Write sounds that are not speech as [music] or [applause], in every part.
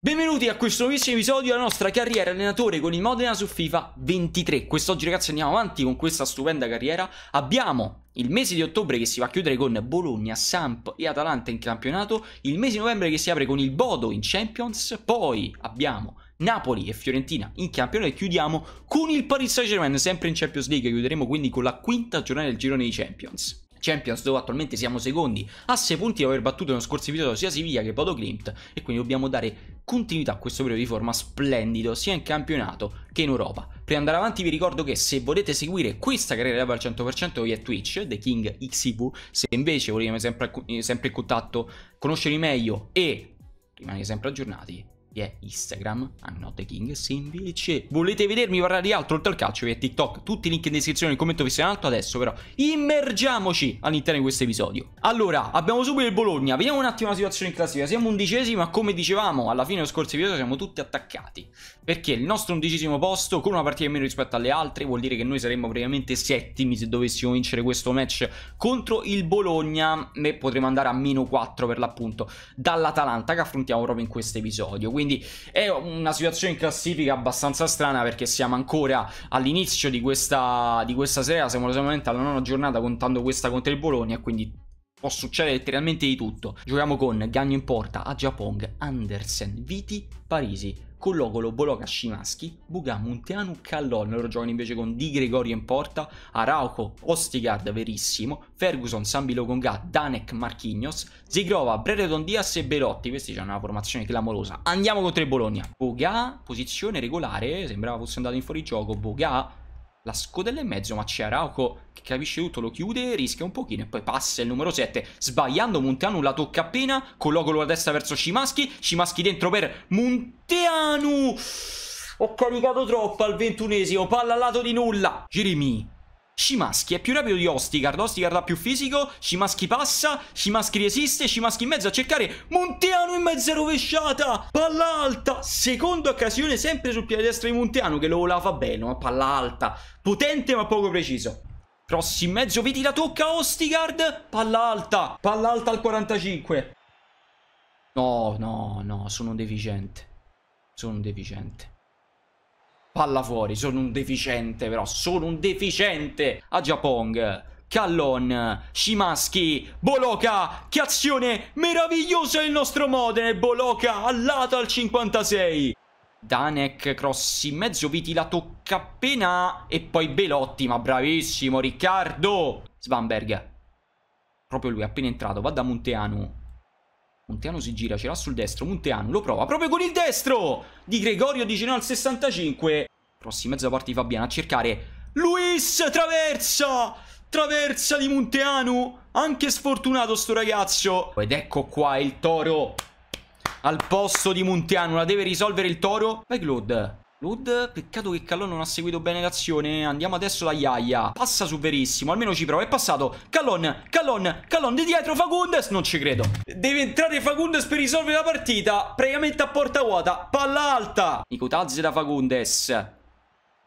Benvenuti a questo nuovissimo episodio della nostra carriera allenatore con il Modena su FIFA 23 Quest'oggi ragazzi andiamo avanti con questa stupenda carriera Abbiamo il mese di ottobre che si va a chiudere con Bologna, Samp e Atalanta in campionato Il mese di novembre che si apre con il Bodo in Champions Poi abbiamo Napoli e Fiorentina in campionato e chiudiamo con il Paris Saint Germain sempre in Champions League Chiuderemo quindi con la quinta giornata del girone di Champions Champions dove attualmente siamo secondi a 6 punti da aver battuto nello scorso episodio sia Siviglia che Bodo Glimt e quindi dobbiamo dare continuità a questo periodo di forma splendido sia in campionato che in Europa. Per andare avanti vi ricordo che se volete seguire questa carriera al 100% vi è Twitch, The King XIV, se invece volete sempre, sempre in contatto, conoscermi meglio e rimanere sempre aggiornati e Instagram, I'm not the king. Se invece volete vedermi parlare di altro oltre al calcio, via TikTok, tutti i link in descrizione, nel commento visto in alto. Adesso però immergiamoci all'interno di questo episodio. Allora, abbiamo subito il Bologna. Vediamo un attimo la situazione in classifica. Siamo undicesimi, ma come dicevamo alla fine dello scorso episodio siamo tutti attaccati. Perché il nostro undicesimo posto, con una partita in meno rispetto alle altre, vuol dire che noi saremmo praticamente settimi se dovessimo vincere questo match contro il Bologna e potremmo andare a meno 4 per l'appunto dall'Atalanta che affrontiamo proprio in questo episodio. Quindi quindi è una situazione in classifica abbastanza strana perché siamo ancora all'inizio di questa, di questa serie, siamo solamente alla nona giornata contando questa contro il Bologna quindi Può succedere letteralmente di tutto. Giochiamo con Gagno in porta, Ajapong, Andersen, Viti, Parisi, Collogolo, Bologna, Scimaschi, Buga, Monteanu, Callon, loro giocano invece con Di Gregorio in porta, Arauco, Ostigard, Verissimo, Ferguson, Sambi Logonga, Danek, Marchignos, Zigrova, Brereton Diaz e Belotti, questi hanno una formazione clamorosa. Andiamo contro il Bologna. Buga, posizione regolare, sembrava fosse andato in fuorigioco, Buga la scodella in mezzo, ma c'è Arauco che capisce tutto, lo chiude, rischia un pochino e poi passa il numero 7, sbagliando Monteanu la tocca appena, colloco la destra verso Scimaschi, Scimaschi dentro per Monteanu! Ho caricato troppo al ventunesimo, palla al lato di nulla! Jeremy Scimaschi è più rapido di Ostigard, Ostigard ha più fisico, Scimaschi passa, Scimaschi resiste, Scimaschi in mezzo a cercare Monteano in mezza rovesciata, palla alta, seconda occasione sempre sul piede destro di Monteano che lo volava bene, ma palla alta, potente ma poco preciso. Cross in mezzo, vedi la tocca Ostigard, palla alta, palla alta al 45. No, no, no, sono deficiente, sono deficiente. Palla fuori, sono un deficiente però, sono un deficiente a Giappong. Callon, Shimaschi, Boloca, che azione meravigliosa il nostro Modene, Boloca allata al 56. Danek, cross in mezzo, Viti la tocca appena e poi Belotti, ma bravissimo Riccardo. Svanberg, proprio lui appena entrato, va da Monteanu, Monteano si gira, ce l'ha sul destro, Monteano lo prova proprio con il destro di Gregorio Di Geno al 65. Prossima mezza parte di Fabiana a cercare Luis Traversa! Traversa di Monteano, anche sfortunato sto ragazzo. Ed ecco qua il toro al posto di Monteano, la deve risolvere il toro. Vai Claude, Lud, peccato che Callon non ha seguito bene l'azione. Andiamo adesso da Yaya. Passa su Verissimo, almeno ci prova. È passato. Callon, Callon, Callon di dietro Fagundes. Non ci credo. Deve entrare Fagundes per risolvere la partita. Praticamente a porta vuota. Palla alta. Nicotazze da Fagundes.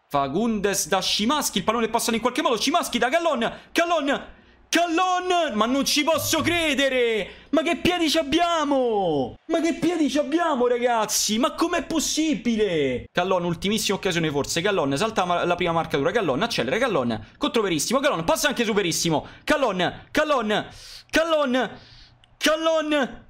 Fagundes da Scimaschi. Il pallone passa in qualche modo. Scimaschi da Callon. Callon. Callon! Ma non ci posso credere! Ma che piedi ci abbiamo? Ma che piedi ci abbiamo, ragazzi? Ma com'è possibile? Callon, ultimissima occasione forse. Callon, salta la prima marcatura. Callon, accelera. Callon, controverissimo. Callon, passa anche superissimo. Callon, Callon, Callon, Callon.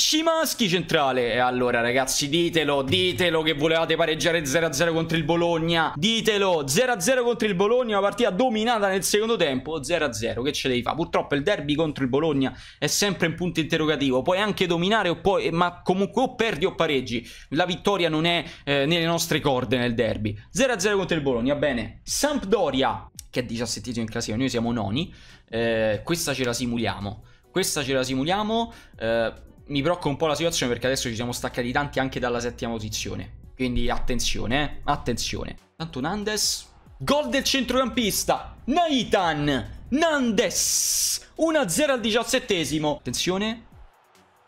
Scimaschi centrale. E allora ragazzi ditelo, ditelo che volevate pareggiare 0-0 contro il Bologna. Ditelo, 0-0 contro il Bologna, una partita dominata nel secondo tempo. 0-0, che ce devi fare? Purtroppo il derby contro il Bologna è sempre un punto interrogativo. Puoi anche dominare, puoi, ma comunque o perdi o pareggi. La vittoria non è eh, nelle nostre corde nel derby. 0-0 contro il Bologna, bene. Sampdoria, che è 17 in classifica, noi siamo noni. Eh, questa ce la simuliamo. Questa ce la simuliamo. Eh, mi preoccupa un po' la situazione perché adesso ci siamo staccati tanti anche dalla settima posizione. Quindi attenzione, eh? attenzione. Tanto Nandes... Gol del centrocampista! Naitan! Nandes! 1-0 al diciassettesimo. Attenzione.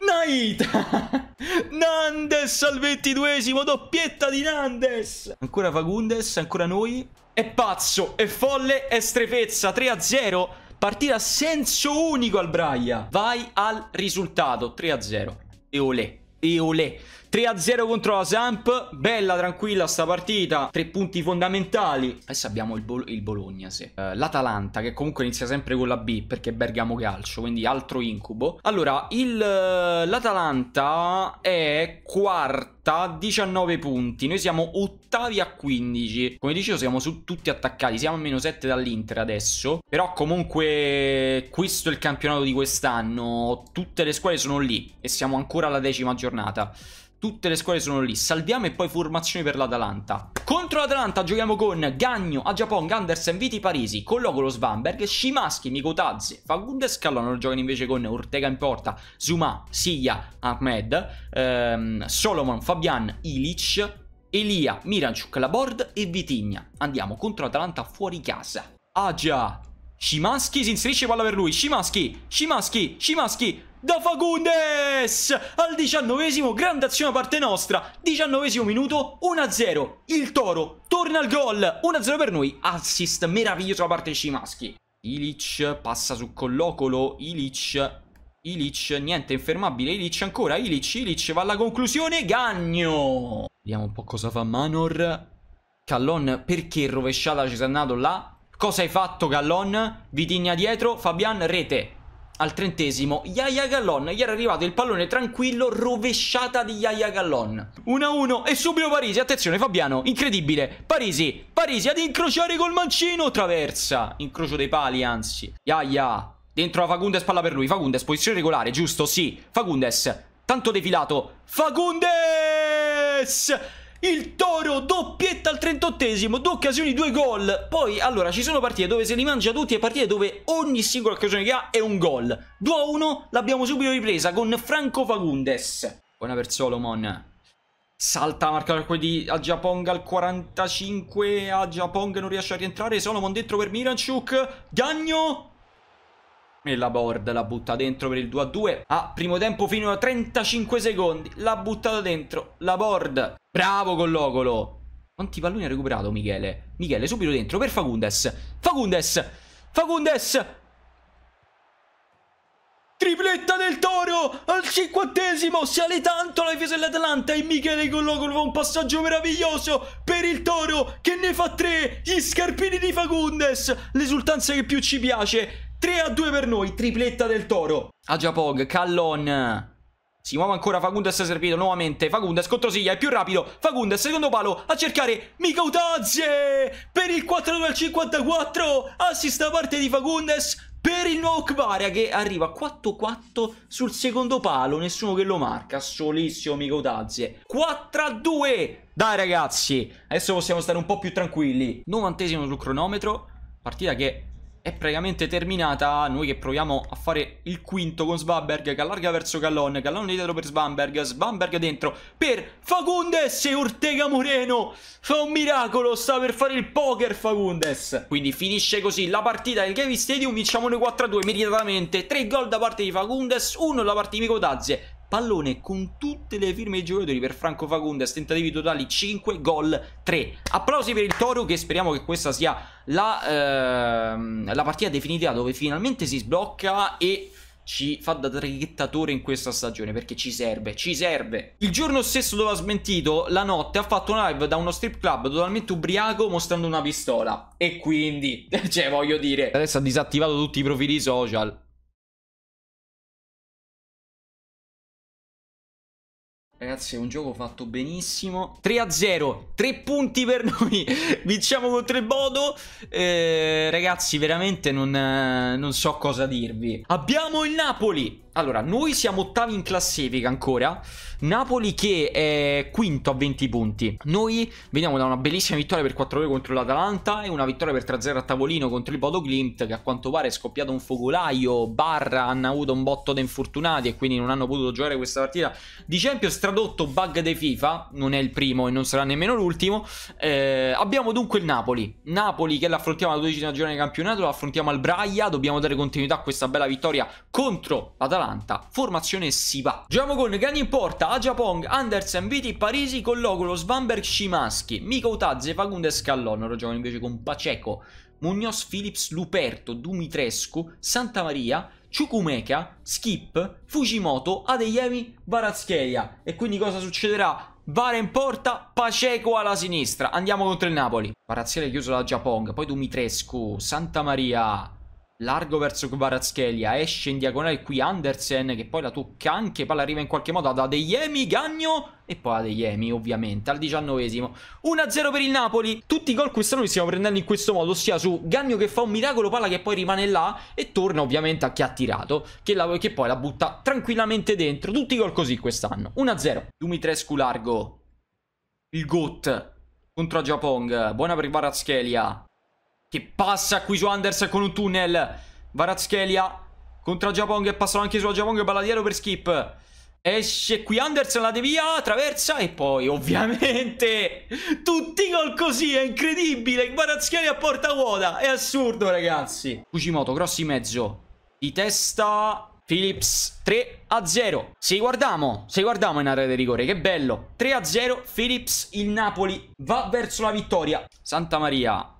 Naita! [laughs] Nandes al ventiduesimo, doppietta di Nandes! Ancora Fagundes, ancora noi. È pazzo, è folle, è strefezza, 3-0. Partita a senso unico al Braia. Vai al risultato 3-0. E olè. E olè. 3-0 contro la Samp, bella tranquilla sta partita, tre punti fondamentali. Adesso abbiamo il, Bol il Bologna, sì. Uh, L'Atalanta che comunque inizia sempre con la B perché Bergamo Calcio, quindi altro incubo. Allora, eh, l'Atalanta è quarta. 19 punti, noi siamo ottavi a 15, come dicevo siamo su, tutti attaccati, siamo a meno 7 dall'Inter adesso, però comunque questo è il campionato di quest'anno, tutte le squadre sono lì e siamo ancora alla decima giornata. Tutte le squadre sono lì. Salviamo e poi formazioni per l'Atalanta. Contro l'Atalanta giochiamo con Gagno, Agiapong, Andersen, Viti Parisi, Colloco lo Svanberg, Scimaschi, Micotazzi, Fagundes e Scallano. Giocano invece con Ortega in porta, Zuma, Siglia, Ahmed, ehm, Solomon, Fabian, Ilic, Elia, Miranciuk, Labord e Vitigna. Andiamo contro l'Atalanta fuori casa. Ah già! Scimaschi si inserisce palla per lui. Scimaschi, Scimaschi, Scimaschi da Fagundes al diciannovesimo, grande azione da parte nostra, diciannovesimo minuto 1-0, il Toro torna al gol, 1-0 per noi, assist meraviglioso da parte dei Scimaschi. Ilic passa su Collocolo, Ilic, Ilic, niente, infermabile, Ilic ancora, Ilic, Ilic va alla conclusione, Gagno! Vediamo un po' cosa fa Manor, Callon perché rovesciata ci sei andato là? Cosa hai fatto Callon? Vitigna dietro, Fabian rete, al trentesimo Yaya Gallon gli era arrivato il pallone tranquillo rovesciata di Yaya Gallon 1-1 e subito Parisi attenzione Fabiano incredibile Parisi Parisi ad incrociare col mancino traversa incrocio dei pali anzi Yaya dentro la Fagundes palla per lui Fagundes posizione regolare giusto sì Fagundes tanto defilato Fagundes il Toro doppietta al 38esimo, due occasioni, due gol. Poi, allora, ci sono partite dove se li mangia tutti e partite dove ogni singola occasione che ha è un gol. 2-1, l'abbiamo subito ripresa con Franco Fagundes. Buona per Solomon. Salta la marca di Agiapong al 45, Agiapong non riesce a rientrare, Solomon dentro per Miranchuk, Gagno, e la board la butta dentro per il 2 a 2. A ah, primo tempo fino a 35 secondi. L'ha buttata dentro la board. Bravo Collocolo. Quanti palloni ha recuperato Michele? Michele subito dentro per Fagundes. Fagundes. Fagundes. Tripletta del Toro al cinquantesimo, sale tanto la difesa dell'Atlanta e Michele Collocolo fa un passaggio meraviglioso per il Toro che ne fa tre, gli scarpini di Fagundes, l'esultanza che più ci piace 3 a 2 per noi, tripletta del Toro. Agiapog, ah, Callon. Si muove ancora Fagundes è servito nuovamente Fagundes contro Siglia è più rapido Fagundes secondo palo a cercare Mikautazie per il 4 2 al 54 assist da parte di Fagundes per il nuovo Kvaria che arriva 4-4 sul secondo palo, nessuno che lo marca, solissimo Mikotazie. 4-2! Dai ragazzi, adesso possiamo stare un po' più tranquilli. Novantesimo sul cronometro, partita che è praticamente terminata. Noi che proviamo a fare il quinto con Svamberg che allarga verso Gallon. Gallon dietro per Svamberg Svamberg dentro per Fagundes e Ortega Moreno. Fa un miracolo, sta per fare il poker Fagundes. Quindi finisce così la partita del Gavi Stadium. Vinciamo noi 4-2 meritatamente. 3 gol da parte di Fagundes, 1 da parte di Mico Tazze pallone con tutte le firme dei giocatori per Franco Fagundes, tentativi totali 5, gol 3. Applausi per il Toro che speriamo che questa sia la, ehm, la partita definitiva dove finalmente si sblocca e ci fa da traghettatore in questa stagione perché ci serve, ci serve. Il giorno stesso dove ha smentito, la notte ha fatto una live da uno strip club totalmente ubriaco mostrando una pistola. E quindi, [laughs] cioè voglio dire, adesso ha disattivato tutti i profili social. Ragazzi è un gioco fatto benissimo 3 a 0 3 punti per noi [laughs] Vinciamo contro il Bodo eh, Ragazzi veramente non, eh, non so cosa dirvi Abbiamo il Napoli allora, noi siamo ottavi in classifica ancora. Napoli che è quinto a 20 punti. Noi veniamo da una bellissima vittoria per 4-2 contro l'Atalanta e una vittoria per 3-0 a tavolino contro il Bodo Glimt che a quanto pare è scoppiato un focolaio, barra, hanno avuto un botto da infortunati e quindi non hanno potuto giocare questa partita. Di Champions tradotto bug de FIFA, non è il primo e non sarà nemmeno l'ultimo. Eh, abbiamo dunque il Napoli. Napoli che l'affrontiamo alla 12 giornata di campionato, l'affrontiamo al Braia, dobbiamo dare continuità a questa bella vittoria contro l'Atalanta Atalanta. Formazione va. Giochiamo con Gani in porta, Ajapong, Andersen, Viti, Parisi, Collogolo, Svanberg, Scimaschi, Mika Utazze, Fagundes, Scallon. Ora giocano invece con Paceco, Munoz, Philips, Luperto, Dumitrescu, Santa Maria, Ciucumeca, Skip, Fujimoto, Adeyemi, Barazcheia. E quindi cosa succederà? Vara in porta, Paceco alla sinistra. Andiamo contro il Napoli. Barazzeia chiuso da Japong, poi Dumitrescu, Santa Maria, Largo verso Kvaratskhelia, esce in diagonale qui Andersen che poi la tocca anche, palla arriva in qualche modo ad Adeyemi, Gagno e poi Adeyemi ovviamente al diciannovesimo. 1-0 per il Napoli, tutti i gol quest'anno li stiamo prendendo in questo modo, ossia su Gagno che fa un miracolo, palla che poi rimane là e torna ovviamente a chi ha tirato, che, la, che poi la butta tranquillamente dentro, tutti i gol così quest'anno. 1-0, Dumitrescu largo, il GOT contro Giapong, buona per Kvaratskhelia, che passa qui su Anders con un tunnel. Varazchelia contro Giapong e passano anche su Giapong Balladiero per skip. Esce qui Anderson, la devia, traversa e poi ovviamente [laughs] tutti gol così, è incredibile, Guarazzchieri a porta vuota, è assurdo ragazzi. Fujimoto, grossi mezzo, di testa, Philips 3 a 0. Se guardiamo, se guardiamo in area di rigore, che bello. 3 a 0, Philips, il Napoli va verso la vittoria. Santa Maria,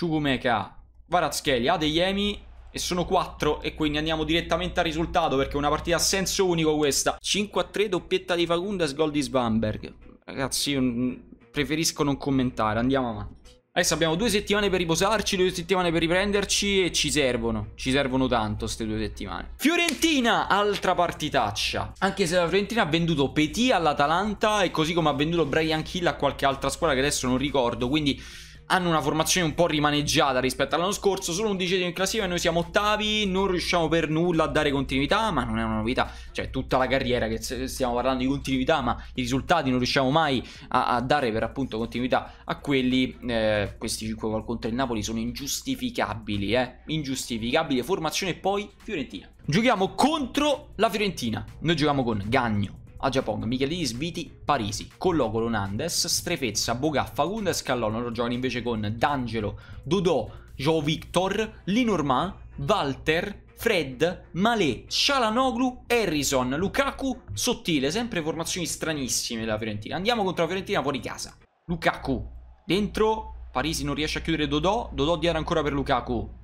Ciugumeka, Varazcheli, Adeyemi e sono 4 e quindi andiamo direttamente al risultato perché è una partita a senso unico questa 5 a 3 doppietta di Fagundes gol di Svanberg ragazzi io preferisco non commentare andiamo avanti adesso abbiamo due settimane per riposarci due settimane per riprenderci e ci servono ci servono tanto queste due settimane Fiorentina altra partitaccia anche se la Fiorentina ha venduto Petit all'Atalanta e così come ha venduto Brian Hill a qualche altra squadra che adesso non ricordo quindi hanno una formazione un po' rimaneggiata rispetto all'anno scorso, solo undicesimo in classifica, e noi siamo ottavi, non riusciamo per nulla a dare continuità, ma non è una novità, cioè tutta la carriera che stiamo parlando di continuità, ma i risultati non riusciamo mai a, a dare per appunto continuità a quelli, eh, questi 5 gol contro il Napoli sono ingiustificabili, eh, ingiustificabile formazione poi Fiorentina. Giochiamo contro la Fiorentina, noi giochiamo con Gagno, a Giappone, Michelidis, Sviti, Parisi, Colloco, Lonandes, Strefezza, Bogaffa, Gundes, Callone, Rogioni invece con D'Angelo, Dodò, Joe Victor, Linormand, Walter, Fred, Malé, Cialanoglu, Harrison, Lukaku, Sottile, sempre formazioni stranissime della Fiorentina. Andiamo contro la Fiorentina fuori casa. Lukaku, dentro, Parisi non riesce a chiudere Dodò, Dodò dietro ancora per Lukaku.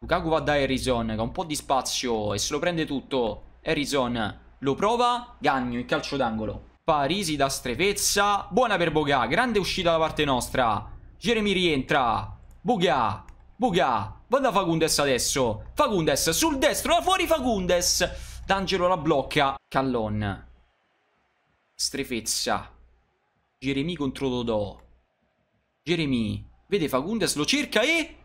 Lukaku va da Harrison, che ha un po' di spazio e se lo prende tutto. Harrison lo prova Gagno il calcio d'angolo. Parisi da strefezza, buona per Boga, grande uscita da parte nostra. Jeremy rientra, Boga, Boga, vada Fagundes adesso. Fagundes sul destro, da fuori Fagundes. D'Angelo la blocca, Callon. Strefezza. Jeremy contro Dodò. Jeremy vede Fagundes, lo cerca e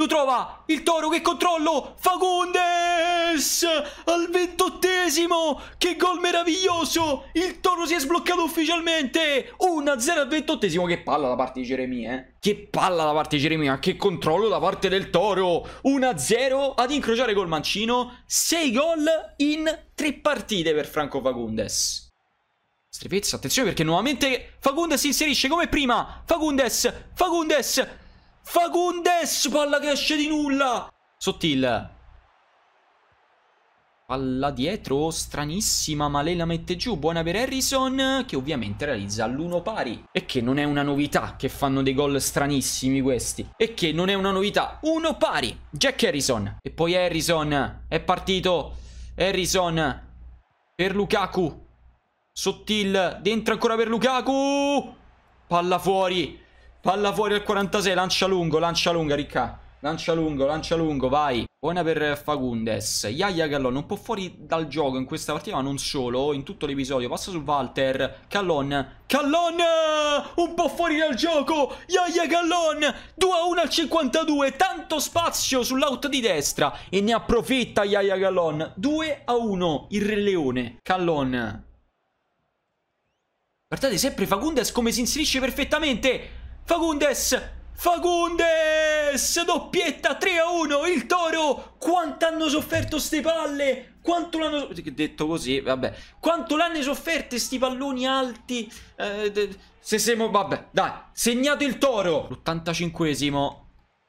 lo trova il toro che controllo Fagundes al ventottesimo che gol meraviglioso il toro si è sbloccato ufficialmente 1-0 al ventottesimo che palla da parte di Geremia eh? che palla da parte di Geremia che controllo da parte del toro 1-0 ad incrociare col mancino 6 gol in 3 partite per Franco Fagundes Strepezza, attenzione perché nuovamente Fagundes si inserisce come prima. Fagundes, Fagundes, Fagundes, palla che esce di nulla. Sottil. Palla dietro, stranissima, ma lei la mette giù. Buona per Harrison, che ovviamente realizza l'uno pari. E che non è una novità che fanno dei gol stranissimi questi. E che non è una novità. Uno pari, Jack Harrison. E poi Harrison, è partito. Harrison, per Lukaku. Sottil, dentro ancora per Lukaku. Palla fuori. Palla fuori al 46, lancia lungo, lancia lunga, ricca. Lancia lungo, lancia lungo, vai. Buona per Fagundes. Yaya Gallon un po' fuori dal gioco in questa partita, ma non solo, in tutto l'episodio. Passa su Walter. Callon. Callon! Un po' fuori dal gioco. Yaya Gallon. 2 a 1 al 52. Tanto spazio sull'out di destra. E ne approfitta Yaya Gallon. 2 a 1. Il Re Leone. Callon. Guardate sempre Fagundes come si inserisce perfettamente. Fagundes! Fagundes! Doppietta 3 a 1, il Toro! Quanto hanno sofferto ste palle! Quanto l'hanno... Detto così, vabbè. Quanto l'hanno sofferte sti palloni alti? Eh, se siamo... Vabbè, dai. Segnato il Toro! L'85esimo.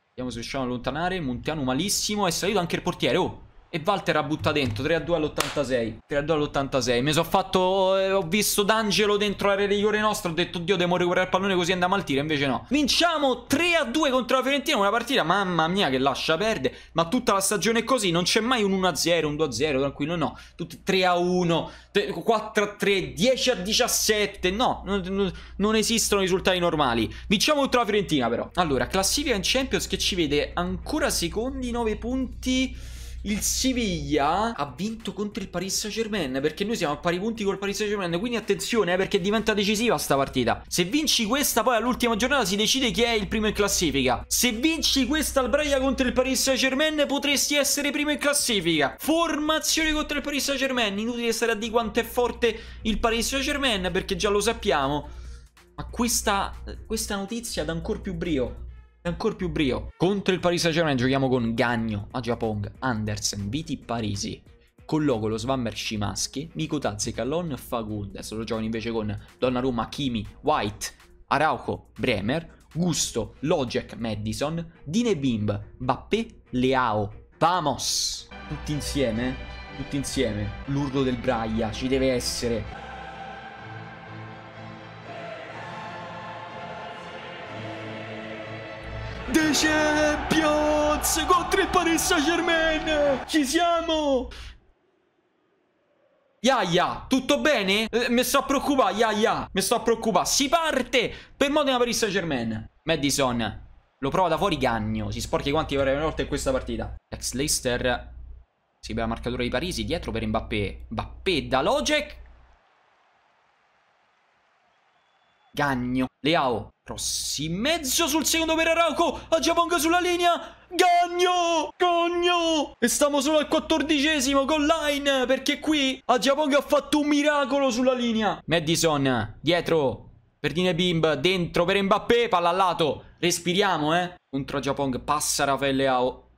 Vediamo se riusciamo a allontanare. Montiano malissimo. È salito anche il portiere, oh. E Walter ha butta dentro 3 a 2 all'86 3 a 2 all'86 Mi sono fatto eh, Ho visto D'Angelo dentro l'area rigore nostra Ho detto Dio devo recuperare il pallone così andiamo al tiro Invece no Vinciamo 3 a 2 contro la Fiorentina Una partita mamma mia che lascia perdere Ma tutta la stagione è così Non c'è mai un 1 a 0 Un 2 a 0 tranquillo no Tutti 3 a 1 4 a 3 10 a 17 No non, non esistono risultati normali Vinciamo contro la Fiorentina però Allora classifica in Champions che ci vede ancora secondi 9 punti il Siviglia ha vinto contro il Paris Saint Germain perché noi siamo a pari punti col Paris Saint Germain quindi attenzione eh, perché diventa decisiva sta partita se vinci questa poi all'ultima giornata si decide chi è il primo in classifica se vinci questa al Braia contro il Paris Saint Germain potresti essere primo in classifica formazione contro il Paris Saint Germain inutile stare a dire quanto è forte il Paris Saint Germain perché già lo sappiamo ma questa, questa notizia dà ancora più brio ancora più brio. Contro il Paris Saint Germain giochiamo con Gagno, Ajapong, Andersen, Viti Parisi, Collogolo, Svammer, Scimaschi, Mikutazzi, Callon, Fagundes. Lo giocano invece con Donnarumma, Kimi, White, Arauco, Bremer, Gusto, Logic, Madison, Dine Bimb, Bappé, Leao. Vamos! Tutti insieme? Tutti insieme. L'urlo del Braia ci deve essere. The Champions contro il Paris Saint Germain. Ci siamo. Iaia, ia. tutto bene? Eh, mi sto a preoccupare, iaia, ia. mi sto a preoccupare. Si parte per Modena Paris Saint Germain. Madison, lo prova da fuori Gagno. Si sporchi quanti per la prima volta in questa partita. Ex Leicester, si beve la marcatura di Parisi, dietro per Mbappé. Mbappé da Logec. Gagno. Leao. Rossi in mezzo sul secondo per Arauco. Agiaponga sulla linea. Gagno! Gagno! E stiamo solo al quattordicesimo con Line. Perché qui Agiaponga ha fatto un miracolo sulla linea. Madison. Dietro. Per Dine Bimb, dentro per Mbappé, palla al lato, respiriamo eh, contro Giapong, passa Rafael Leao,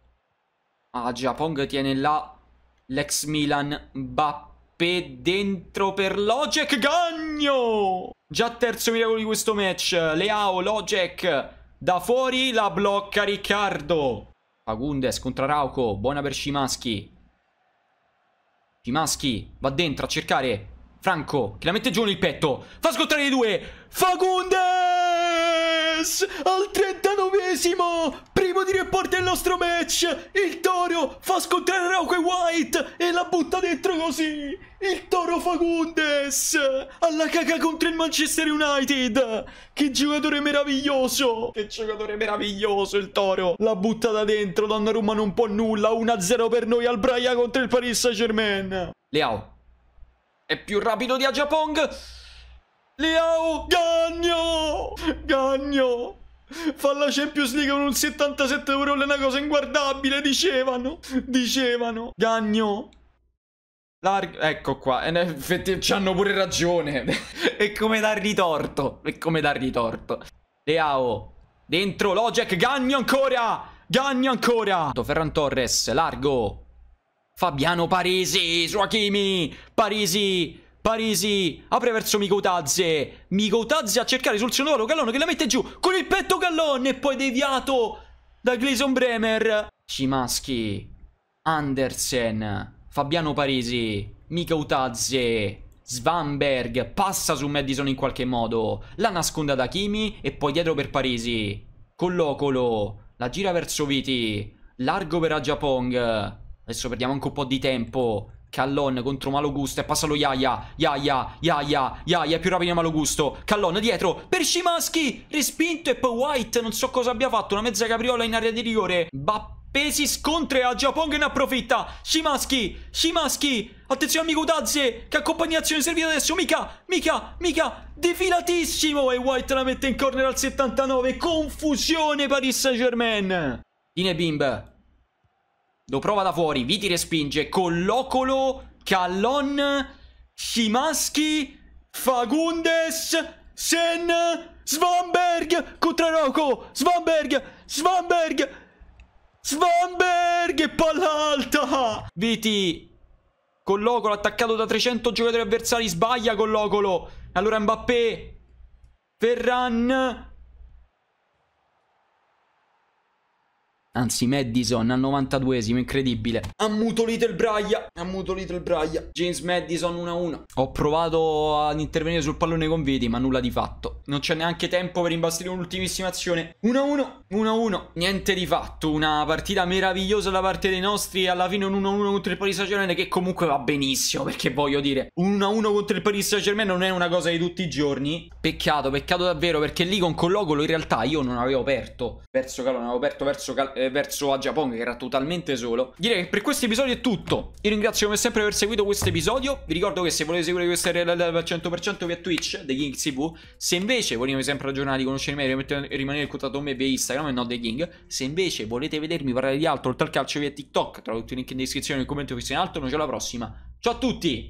ah Giapong tiene là l'ex Milan, Mbappé e dentro per Logic Gagno! Già terzo miracolo di questo match. Leao, Logic. Da fuori la blocca Riccardo. Fagundes contro Rauco. Buona per Scimaschi. Scimaschi va dentro a cercare Franco. Che la mette giù nel petto. Fa scontrare i due. Fagundes! Yes! Al 39esimo! Primo di report del nostro match! Il Toro fa scontrare Rauke White e la butta dentro così! Il Toro Fagundes! Alla caca contro il Manchester United! Che giocatore meraviglioso! Che giocatore meraviglioso il Toro! La butta da dentro, Donnarumma non può nulla! 1-0 per noi al Braia contro il Paris Saint Germain! Leao! È più rapido di Agiapong! Leao, Gagno! Gagno! Fa la Champions League con un 77 euro, è una cosa inguardabile, dicevano! Dicevano! Gagno! Largo, ecco qua, ci eh, hanno pure ragione. e [laughs] come dargli torto, e come dargli torto. Leao, dentro, Logic, Gagno ancora! Gagno ancora! Ferran Torres, largo. Fabiano Parisi, su Hakimi, Parisi, Parisi, apre verso Mikoutadze. Mikoutadze a cercare sul suo sonoro Gallone che la mette giù con il petto Gallone e poi deviato da Gleison Bremer. Cimaschi, Andersen, Fabiano Parisi, Mikoutadze, Svanberg, passa su Madison in qualche modo, la nasconda da Kimi e poi dietro per Parisi. Collocolo, la gira verso Viti, largo per Ajapong. Adesso perdiamo anche un po' di tempo. Callon contro Malogusto. È passato Yaya. Yaya. Yaya. Yaya. Più rapido di Malogusto. Callon dietro. Per Scimaschi. Respinto. E poi White. Non so cosa abbia fatto. Una mezza capriola in area di rigore. Bapp. scontra e a Giappone ne approfitta. Shimaschi, Shimaschi. Attenzione amico Dazze, che accompagnazione servita adesso. Mica, mica, mica. Defilatissimo. E White la mette in corner al 79. Confusione Paris Saint Germain. Dine Bimbe lo prova da fuori, Viti respinge, con Locolo, Callon, Scimaschi, Fagundes, Sen, Svanberg, Contraroco, Svanberg, Svanberg, Svanberg, palla alta! Viti, con Locolo attaccato da 300 giocatori avversari, sbaglia con Locolo. Allora Mbappé, Ferran, Anzi, Madison al 92esimo, incredibile. Ammutolito il Braia. Ammutolito il Braia. James Madison 1-1. Ho provato ad intervenire sul pallone con Viti, ma nulla di fatto. Non c'è neanche tempo per imbastire un'ultimissima azione. 1-1. 1-1. Niente di fatto. Una partita meravigliosa da parte dei nostri. Alla fine un 1-1 contro il Paris Saint Germain, che comunque va benissimo. Perché voglio dire, un 1-1 contro il Paris Saint Germain non è una cosa di tutti i giorni. Peccato, peccato davvero, perché lì con Collocolo in realtà io non avevo aperto. Verso non avevo aperto verso Calone eh, verso a Giappone, che era totalmente solo. Direi che per questo episodio è tutto. Io ringrazio come sempre per aver seguito questo episodio. Vi ricordo che se volete seguire questa realtà al 100% via Twitch, The King TV. Se invece volete sempre aggiornare, conoscere me, rimanere in contatto con me via Instagram e non The King. Se invece volete vedermi parlare di altro, oltre al calcio via TikTok, trovo tutti i link in descrizione e nel commento qui in alto. Noi ci alla prossima. Ciao a tutti!